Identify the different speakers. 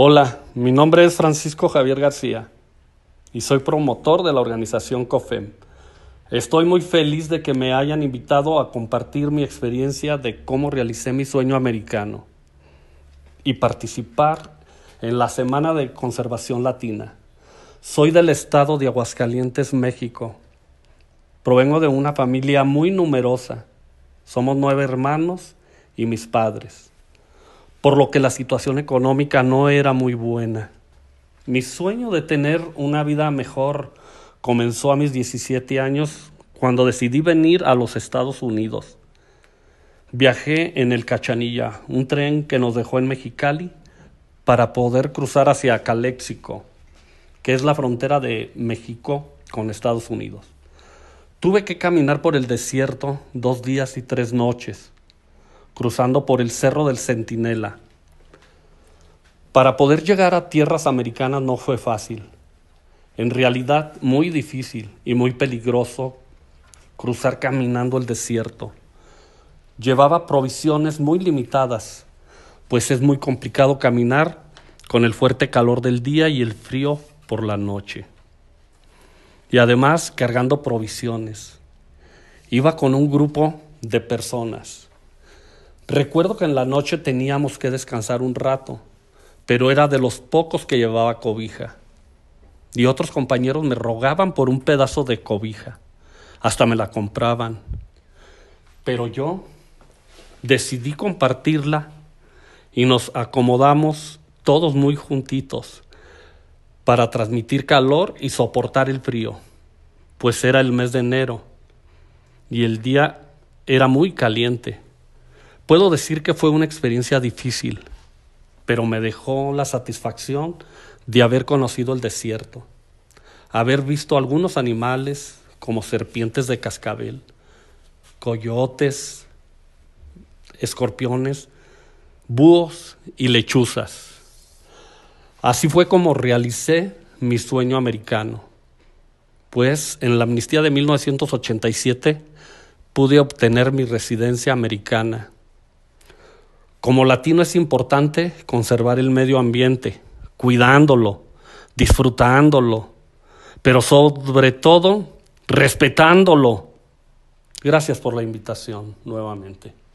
Speaker 1: Hola, mi nombre es Francisco Javier García y soy promotor de la organización COFEM. Estoy muy feliz de que me hayan invitado a compartir mi experiencia de cómo realicé mi sueño americano y participar en la Semana de Conservación Latina. Soy del estado de Aguascalientes, México. Provengo de una familia muy numerosa. Somos nueve hermanos y mis padres por lo que la situación económica no era muy buena. Mi sueño de tener una vida mejor comenzó a mis 17 años cuando decidí venir a los Estados Unidos. Viajé en el Cachanilla, un tren que nos dejó en Mexicali para poder cruzar hacia Caléxico, que es la frontera de México con Estados Unidos. Tuve que caminar por el desierto dos días y tres noches cruzando por el Cerro del Centinela. Para poder llegar a tierras americanas no fue fácil, en realidad muy difícil y muy peligroso cruzar caminando el desierto. Llevaba provisiones muy limitadas, pues es muy complicado caminar con el fuerte calor del día y el frío por la noche. Y además cargando provisiones. Iba con un grupo de personas. Recuerdo que en la noche teníamos que descansar un rato, pero era de los pocos que llevaba cobija. Y otros compañeros me rogaban por un pedazo de cobija. Hasta me la compraban. Pero yo decidí compartirla y nos acomodamos todos muy juntitos para transmitir calor y soportar el frío, pues era el mes de enero y el día era muy caliente. Puedo decir que fue una experiencia difícil, pero me dejó la satisfacción de haber conocido el desierto, haber visto algunos animales como serpientes de cascabel, coyotes, escorpiones, búhos y lechuzas. Así fue como realicé mi sueño americano, pues en la amnistía de 1987 pude obtener mi residencia americana como latino es importante conservar el medio ambiente, cuidándolo, disfrutándolo, pero sobre todo respetándolo. Gracias por la invitación nuevamente.